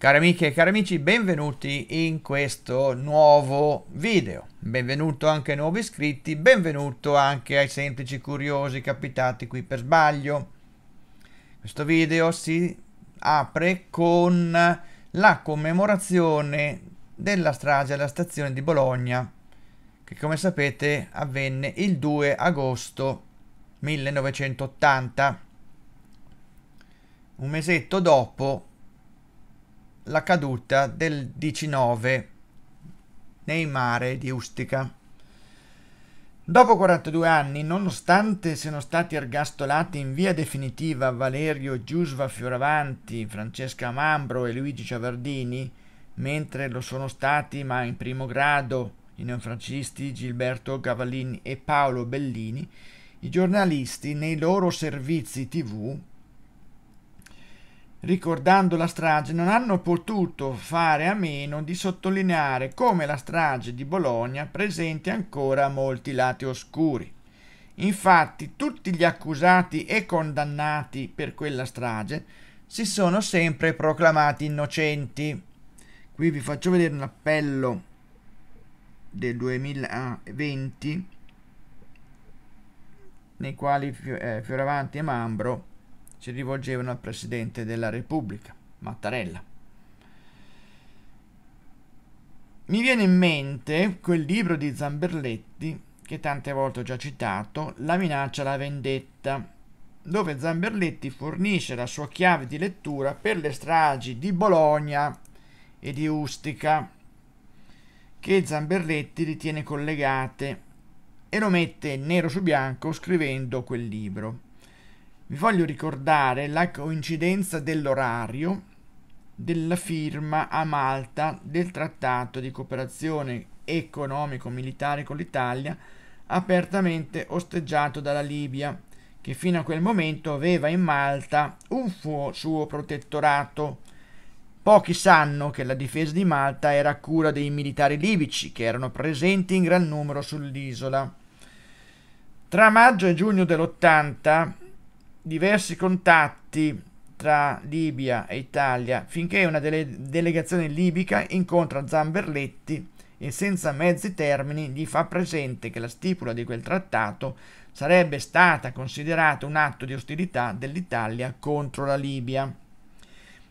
Cari amiche e cari amici, benvenuti in questo nuovo video. Benvenuto anche ai nuovi iscritti, benvenuto anche ai semplici curiosi capitati qui per sbaglio. Questo video si apre con la commemorazione della strage alla stazione di Bologna, che come sapete avvenne il 2 agosto 1980. Un mesetto dopo la caduta del 19 nei mare di Ustica. Dopo 42 anni, nonostante siano stati ergastolati in via definitiva Valerio Giusva Fioravanti, Francesca Mambro e Luigi Ciavardini, mentre lo sono stati, ma in primo grado, i neofrancisti Gilberto Cavallini e Paolo Bellini, i giornalisti nei loro servizi tv ricordando la strage, non hanno potuto fare a meno di sottolineare come la strage di Bologna presenti ancora molti lati oscuri. Infatti tutti gli accusati e condannati per quella strage si sono sempre proclamati innocenti. Qui vi faccio vedere un appello del 2020 nei quali eh, Fioravanti e Mambro si rivolgevano al Presidente della Repubblica, Mattarella. Mi viene in mente quel libro di Zamberletti, che tante volte ho già citato, La minaccia alla vendetta, dove Zamberletti fornisce la sua chiave di lettura per le stragi di Bologna e di Ustica, che Zamberletti ritiene collegate, e lo mette nero su bianco scrivendo quel libro vi voglio ricordare la coincidenza dell'orario della firma a Malta del trattato di cooperazione economico-militare con l'Italia, apertamente osteggiato dalla Libia, che fino a quel momento aveva in Malta un suo protettorato. Pochi sanno che la difesa di Malta era a cura dei militari libici che erano presenti in gran numero sull'isola. Tra maggio e giugno dell'80 diversi contatti tra Libia e Italia finché una dele delegazione libica incontra Zamberletti e senza mezzi termini gli fa presente che la stipula di quel trattato sarebbe stata considerata un atto di ostilità dell'Italia contro la Libia.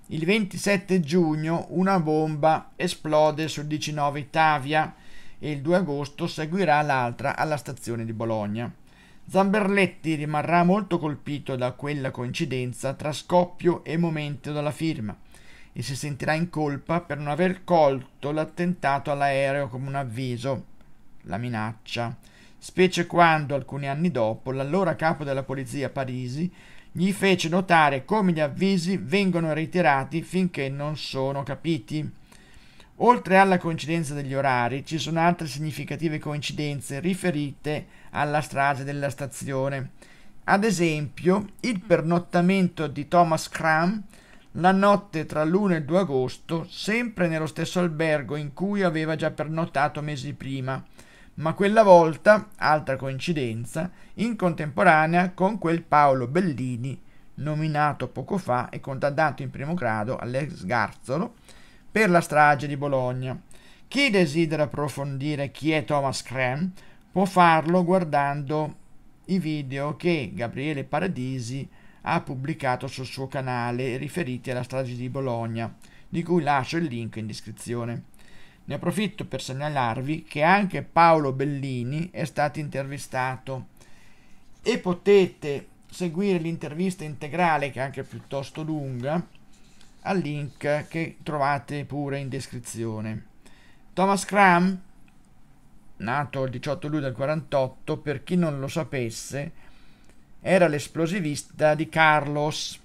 Il 27 giugno una bomba esplode sul 19 Tavia e il 2 agosto seguirà l'altra alla stazione di Bologna. Zamberletti rimarrà molto colpito da quella coincidenza tra scoppio e momento della firma e si sentirà in colpa per non aver colto l'attentato all'aereo come un avviso, la minaccia, specie quando alcuni anni dopo l'allora capo della polizia Parisi gli fece notare come gli avvisi vengono ritirati finché non sono capiti. Oltre alla coincidenza degli orari, ci sono altre significative coincidenze riferite alla strage della stazione. Ad esempio, il pernottamento di Thomas Cram la notte tra l'1 e il 2 agosto, sempre nello stesso albergo in cui aveva già pernottato mesi prima, ma quella volta, altra coincidenza, in contemporanea con quel Paolo Bellini, nominato poco fa e condannato in primo grado all'ex Garzolo, per la strage di Bologna. Chi desidera approfondire chi è Thomas Cram può farlo guardando i video che Gabriele Paradisi ha pubblicato sul suo canale riferiti alla strage di Bologna, di cui lascio il link in descrizione. Ne approfitto per segnalarvi che anche Paolo Bellini è stato intervistato e potete seguire l'intervista integrale che è anche piuttosto lunga al link che trovate pure in descrizione. Thomas Cram, nato il 18 luglio del 48, per chi non lo sapesse, era l'esplosivista di Carlos.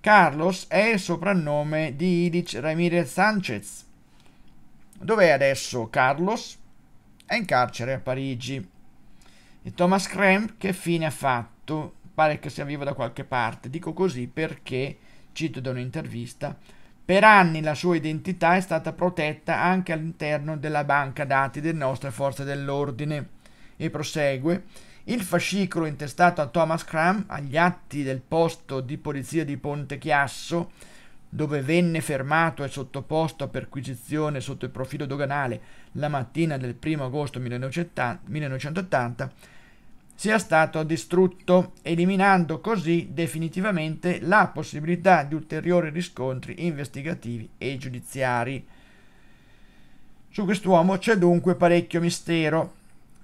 Carlos è il soprannome di Ilich Ramirez Sanchez. Dov'è adesso Carlos? È in carcere a Parigi. E Thomas Cram che fine ha fatto? Pare che sia vivo da qualche parte. Dico così perché cito da un'intervista, per anni la sua identità è stata protetta anche all'interno della banca dati delle nostre forze dell'ordine. E prosegue, il fascicolo intestato a Thomas Cram agli atti del posto di polizia di Ponte Chiasso, dove venne fermato e sottoposto a perquisizione sotto il profilo doganale la mattina del 1 agosto 1980, sia stato distrutto, eliminando così definitivamente la possibilità di ulteriori riscontri investigativi e giudiziari. Su quest'uomo c'è dunque parecchio mistero.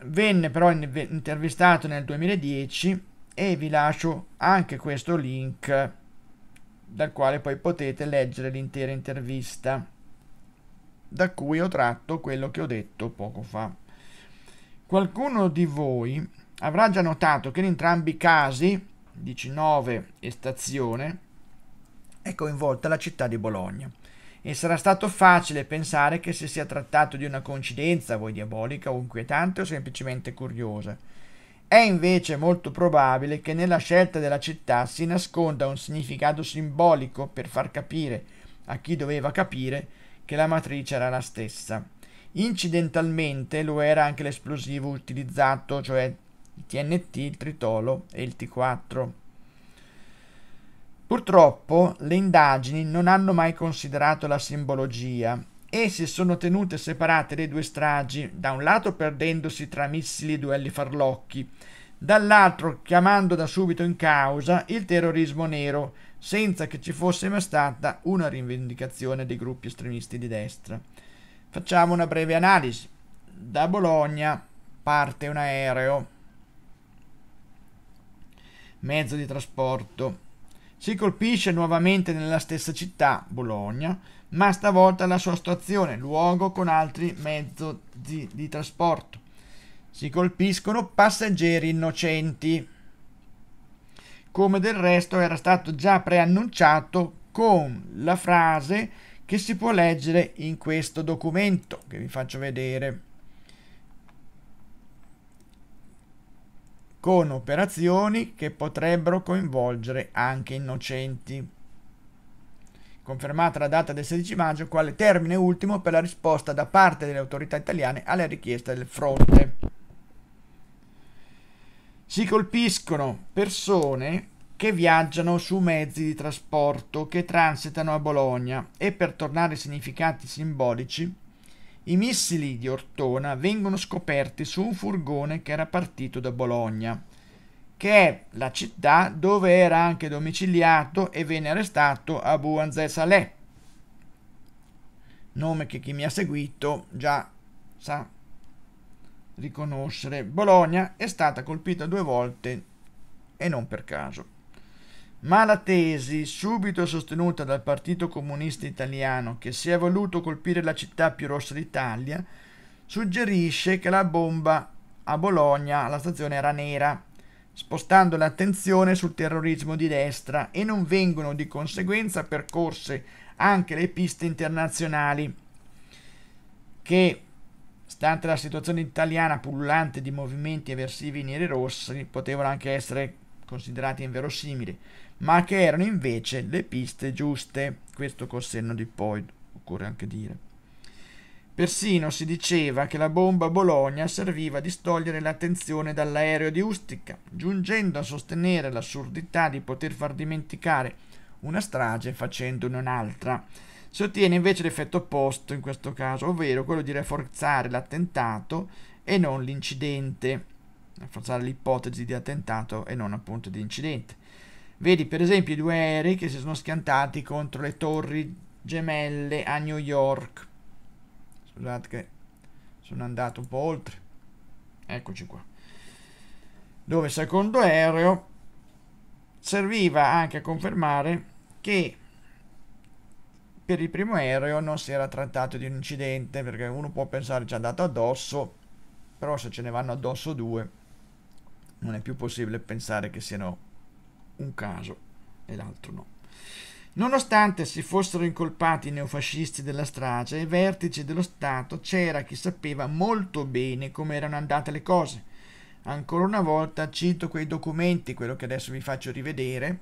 Venne però intervistato nel 2010 e vi lascio anche questo link dal quale poi potete leggere l'intera intervista da cui ho tratto quello che ho detto poco fa. Qualcuno di voi avrà già notato che in entrambi i casi, 19 e stazione, è coinvolta la città di Bologna. E sarà stato facile pensare che si sia trattato di una coincidenza, voi diabolica o inquietante o semplicemente curiosa. È invece molto probabile che nella scelta della città si nasconda un significato simbolico per far capire a chi doveva capire che la matrice era la stessa. Incidentalmente lo era anche l'esplosivo utilizzato, cioè il TNT, il tritolo e il T4. Purtroppo le indagini non hanno mai considerato la simbologia e si sono tenute separate le due stragi, da un lato perdendosi tra missili e duelli farlocchi, dall'altro chiamando da subito in causa il terrorismo nero, senza che ci fosse mai stata una rivendicazione dei gruppi estremisti di destra. Facciamo una breve analisi. Da Bologna parte un aereo mezzo di trasporto. Si colpisce nuovamente nella stessa città, Bologna, ma stavolta la sua stazione, luogo con altri mezzi di, di trasporto. Si colpiscono passeggeri innocenti. Come del resto era stato già preannunciato con la frase che si può leggere in questo documento che vi faccio vedere. con operazioni che potrebbero coinvolgere anche innocenti. Confermata la data del 16 maggio quale termine ultimo per la risposta da parte delle autorità italiane alle richieste del fronte. Si colpiscono persone che viaggiano su mezzi di trasporto che transitano a Bologna e per tornare ai significati simbolici i missili di Ortona vengono scoperti su un furgone che era partito da Bologna, che è la città dove era anche domiciliato e venne arrestato Abu Anzè Saleh, nome che chi mi ha seguito già sa riconoscere. Bologna è stata colpita due volte e non per caso ma la tesi, subito sostenuta dal Partito Comunista Italiano, che si è voluto colpire la città più rossa d'Italia, suggerisce che la bomba a Bologna alla stazione era nera, spostando l'attenzione sul terrorismo di destra e non vengono di conseguenza percorse anche le piste internazionali che, stante la situazione italiana pullulante di movimenti avversivi neri rossi, potevano anche essere considerati inverosimili ma che erano invece le piste giuste. Questo col senno di poi, occorre anche dire. Persino si diceva che la bomba a Bologna serviva a distogliere l'attenzione dall'aereo di Ustica, giungendo a sostenere l'assurdità di poter far dimenticare una strage facendone un'altra. Si ottiene invece l'effetto opposto in questo caso, ovvero quello di rafforzare l'attentato e non l'incidente, rafforzare l'ipotesi di attentato e non appunto di incidente. Vedi per esempio i due aerei che si sono schiantati contro le torri gemelle a New York. Scusate che sono andato un po' oltre. Eccoci qua. Dove il secondo aereo serviva anche a confermare che per il primo aereo non si era trattato di un incidente perché uno può pensare ci è andato addosso, però se ce ne vanno addosso due non è più possibile pensare che siano un caso e l'altro no. Nonostante si fossero incolpati i neofascisti della strage, ai vertici dello Stato c'era chi sapeva molto bene come erano andate le cose. Ancora una volta cito quei documenti, quello che adesso vi faccio rivedere,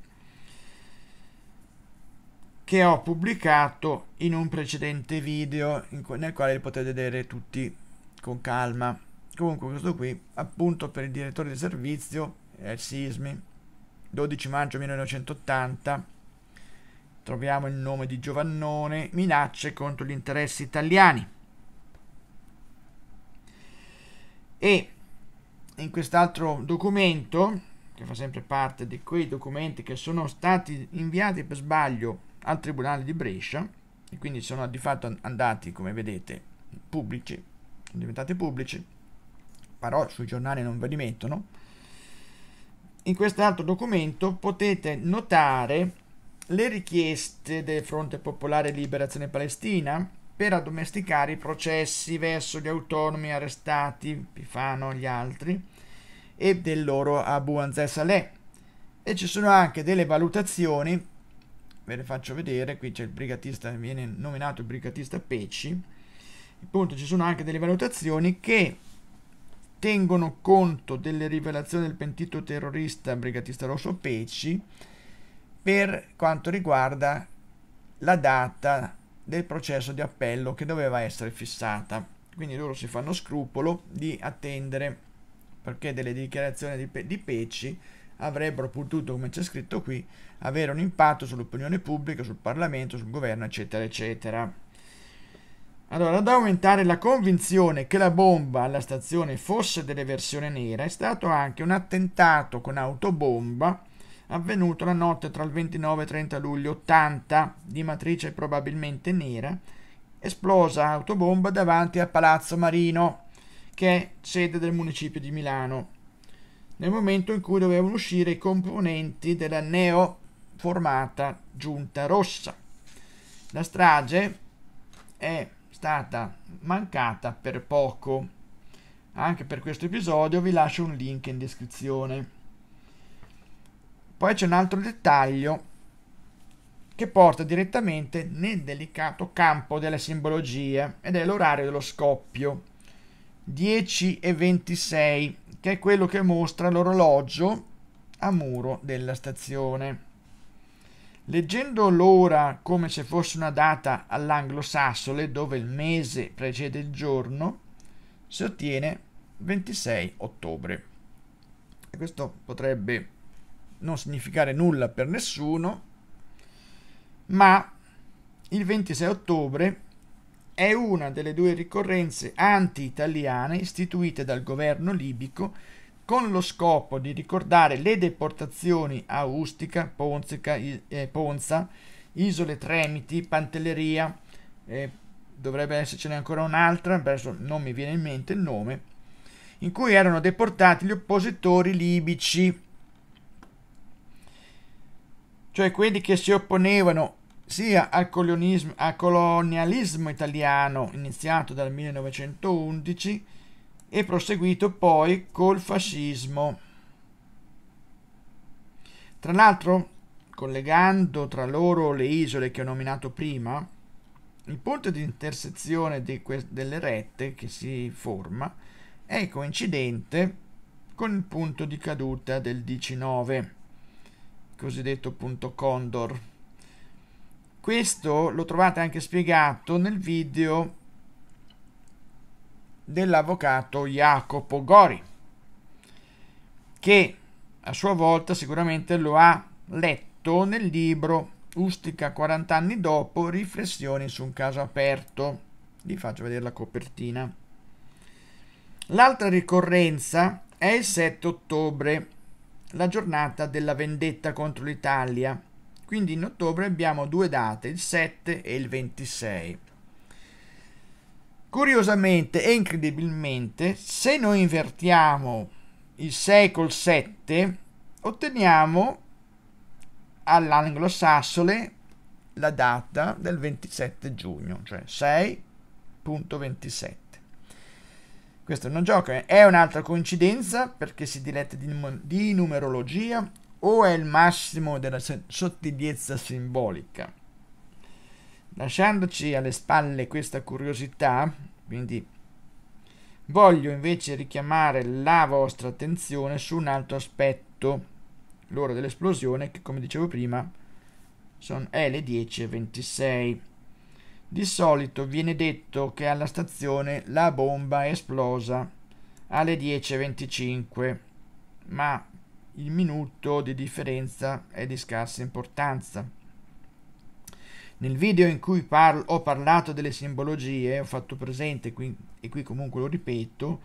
che ho pubblicato in un precedente video nel quale potete vedere tutti con calma. Comunque questo qui, appunto per il direttore di servizio, è il Sismi, 12 maggio 1980 troviamo il nome di Giovannone, minacce contro gli interessi italiani. E in quest'altro documento, che fa sempre parte di quei documenti che sono stati inviati per sbaglio al Tribunale di Brescia, e quindi sono di fatto andati, come vedete, pubblici, sono diventati pubblici, però sui giornali non ve li mettono, in quest'altro documento potete notare le richieste del Fronte Popolare Liberazione Palestina per addomesticare i processi verso gli autonomi arrestati, Pifano e gli altri, e del loro Abu Anzal Saleh. E ci sono anche delle valutazioni, ve le faccio vedere, qui c'è il brigatista, viene nominato il brigatista Peci, appunto ci sono anche delle valutazioni che tengono conto delle rivelazioni del pentito terrorista brigatista rosso Pecci per quanto riguarda la data del processo di appello che doveva essere fissata. Quindi loro si fanno scrupolo di attendere perché delle dichiarazioni di, Pe- di Pecci avrebbero potuto, come c'è scritto qui, avere un impatto sull'opinione pubblica, sul Parlamento, sul governo, eccetera, eccetera. Allora, ad aumentare la convinzione che la bomba alla stazione fosse delle versioni nera è stato anche un attentato con autobomba avvenuto la notte tra il 29 e 30 luglio 80 di matrice probabilmente nera, esplosa autobomba davanti a Palazzo Marino, che è sede del municipio di Milano, nel momento in cui dovevano uscire i componenti della neo formata giunta rossa. La strage è stata mancata per poco. Anche per questo episodio vi lascio un link in descrizione. Poi c'è un altro dettaglio che porta direttamente nel delicato campo delle simbologie ed è l'orario dello scoppio 10 e 26 che è quello che mostra l'orologio a muro della stazione. Leggendo l'ora come se fosse una data all'anglosassone dove il mese precede il giorno, si ottiene 26 ottobre. E questo potrebbe non significare nulla per nessuno, ma il 26 ottobre è una delle due ricorrenze anti-italiane istituite dal governo libico con lo scopo di ricordare le deportazioni a Ustica, Ponzica, eh, Ponza, Isole Tremiti, Pantelleria, eh, dovrebbe essercene ancora un'altra, adesso non mi viene in mente il nome, in cui erano deportati gli oppositori libici, cioè quelli che si opponevano sia al colonialismo, al colonialismo italiano iniziato dal 1911, e proseguito poi col fascismo. Tra l'altro, collegando tra loro le isole che ho nominato prima, il punto di intersezione di que- delle rette che si forma è coincidente con il punto di caduta del 19, cosiddetto punto Condor. Questo lo trovate anche spiegato nel video dell'avvocato Jacopo Gori, che a sua volta sicuramente lo ha letto nel libro Ustica 40 anni dopo, riflessioni su un caso aperto. Vi faccio vedere la copertina. L'altra ricorrenza è il 7 ottobre, la giornata della vendetta contro l'Italia. Quindi in ottobre abbiamo due date, il 7 e il 26. Curiosamente e incredibilmente, se noi invertiamo il 6 col 7, otteniamo all'anglosassole la data del 27 giugno, cioè 6.27. Questo non gioca, è un'altra coincidenza perché si diletta di, num di numerologia o è il massimo della sottigliezza simbolica? Lasciandoci alle spalle questa curiosità, quindi voglio invece richiamare la vostra attenzione su un altro aspetto, l'ora dell'esplosione che come dicevo prima son, è le 10.26. Di solito viene detto che alla stazione la bomba è esplosa alle 10.25, ma il minuto di differenza è di scarsa importanza nel video in cui parlo, ho parlato delle simbologie, ho fatto presente, qui, e qui comunque lo ripeto,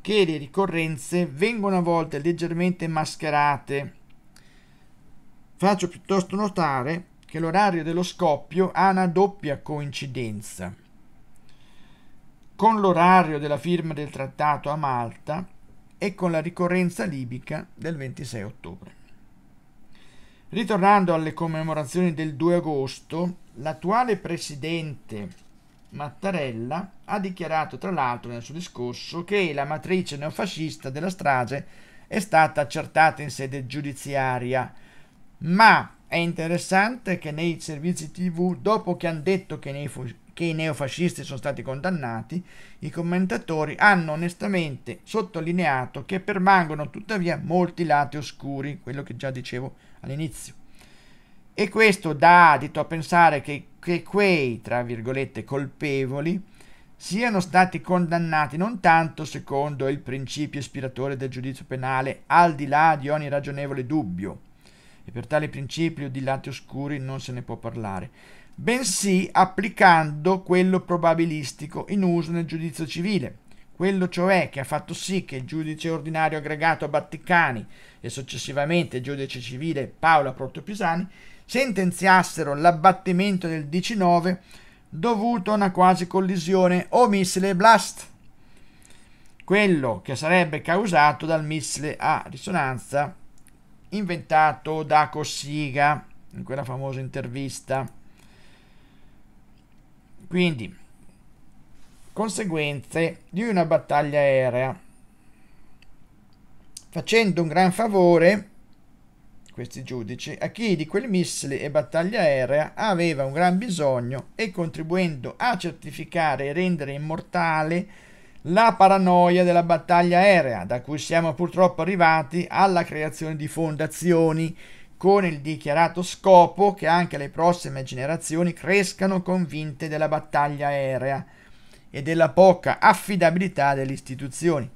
che le ricorrenze vengono a volte leggermente mascherate. Faccio piuttosto notare che l'orario dello scoppio ha una doppia coincidenza. Con l'orario della firma del trattato a Malta e con la ricorrenza libica del 26 ottobre. Ritornando alle commemorazioni del 2 agosto, L'attuale presidente Mattarella ha dichiarato tra l'altro nel suo discorso che la matrice neofascista della strage è stata accertata in sede giudiziaria, ma è interessante che nei servizi tv, dopo che hanno detto che, nei, che i neofascisti sono stati condannati, i commentatori hanno onestamente sottolineato che permangono tuttavia molti lati oscuri, quello che già dicevo all'inizio. E questo dà adito a pensare che, che quei, tra virgolette, colpevoli siano stati condannati non tanto secondo il principio ispiratore del giudizio penale, al di là di ogni ragionevole dubbio, e per tale principio di lati oscuri non se ne può parlare, bensì applicando quello probabilistico in uso nel giudizio civile, quello cioè che ha fatto sì che il giudice ordinario aggregato Batticani e successivamente il giudice civile Paola Protopisani Pisani sentenziassero l'abbattimento del 19 dovuto a una quasi collisione o missile blast, quello che sarebbe causato dal missile a risonanza inventato da Cossiga in quella famosa intervista. Quindi, conseguenze di una battaglia aerea, facendo un gran favore questi giudici, a chi di quel missile e battaglia aerea aveva un gran bisogno e contribuendo a certificare e rendere immortale la paranoia della battaglia aerea, da cui siamo purtroppo arrivati alla creazione di fondazioni, con il dichiarato scopo che anche le prossime generazioni crescano convinte della battaglia aerea e della poca affidabilità delle istituzioni.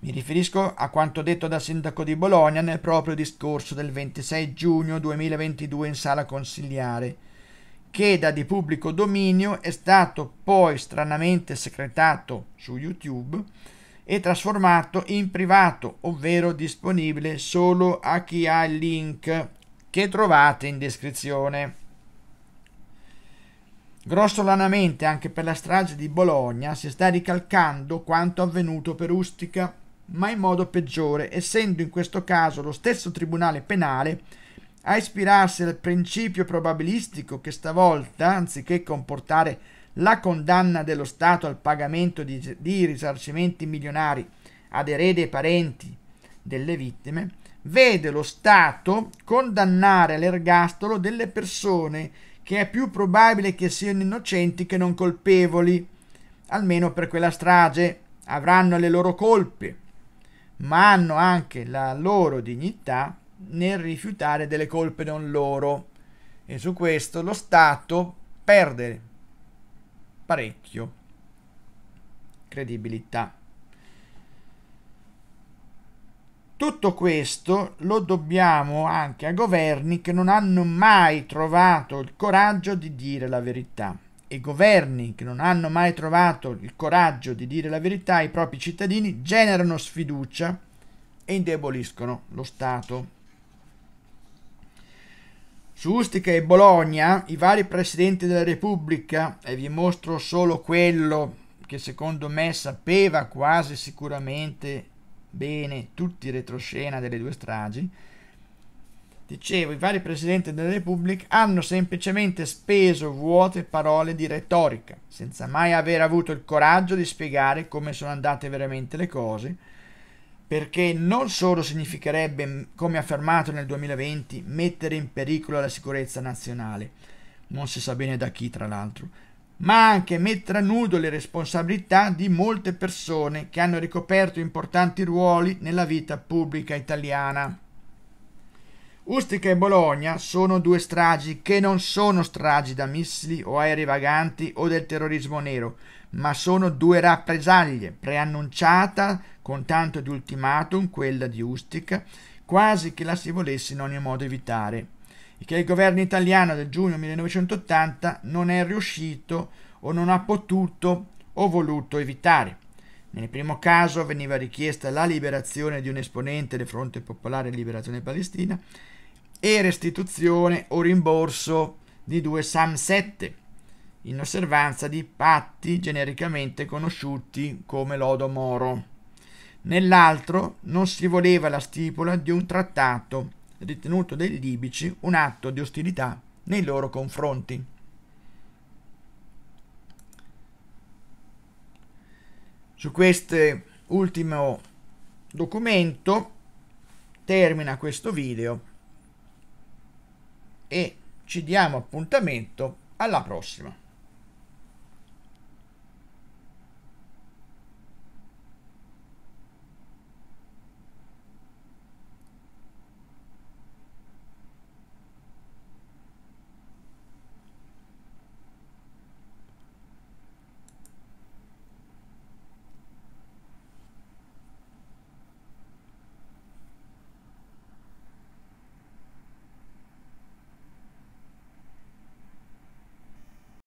Mi riferisco a quanto detto dal sindaco di Bologna nel proprio discorso del 26 giugno 2022 in sala consiliare, che da di pubblico dominio è stato poi stranamente secretato su YouTube e trasformato in privato, ovvero disponibile solo a chi ha il link che trovate in descrizione. Grossolanamente anche per la strage di Bologna si sta ricalcando quanto avvenuto per Ustica ma in modo peggiore, essendo in questo caso lo stesso Tribunale penale a ispirarsi al principio probabilistico che stavolta, anziché comportare la condanna dello Stato al pagamento di, di risarcimenti milionari ad erede e parenti delle vittime, vede lo Stato condannare all'ergastolo delle persone che è più probabile che siano innocenti che non colpevoli, almeno per quella strage, avranno le loro colpe ma hanno anche la loro dignità nel rifiutare delle colpe non loro e su questo lo Stato perde parecchio credibilità. Tutto questo lo dobbiamo anche a governi che non hanno mai trovato il coraggio di dire la verità e governi che non hanno mai trovato il coraggio di dire la verità ai propri cittadini generano sfiducia e indeboliscono lo Stato. Su Ustica e Bologna i vari presidenti della Repubblica, e vi mostro solo quello che secondo me sapeva quasi sicuramente bene tutti i retroscena delle due stragi, Dicevo, i vari presidenti della Repubblica hanno semplicemente speso vuote parole di retorica, senza mai aver avuto il coraggio di spiegare come sono andate veramente le cose, perché non solo significherebbe, come affermato nel 2020, mettere in pericolo la sicurezza nazionale, non si sa bene da chi tra l'altro, ma anche mettere a nudo le responsabilità di molte persone che hanno ricoperto importanti ruoli nella vita pubblica italiana. Ustica e Bologna sono due stragi che non sono stragi da missili o aerei vaganti o del terrorismo nero, ma sono due rappresaglie preannunciata con tanto di ultimatum, quella di Ustica, quasi che la si volesse in ogni modo evitare, e che il governo italiano del giugno 1980 non è riuscito o non ha potuto o voluto evitare. Nel primo caso veniva richiesta la liberazione di un esponente del Fronte Popolare di Liberazione Palestina e restituzione o rimborso di due SAM 7 in osservanza di patti genericamente conosciuti come lodo moro. Nell'altro non si voleva la stipula di un trattato ritenuto dai libici un atto di ostilità nei loro confronti. Su questo ultimo documento termina questo video e ci diamo appuntamento alla prossima.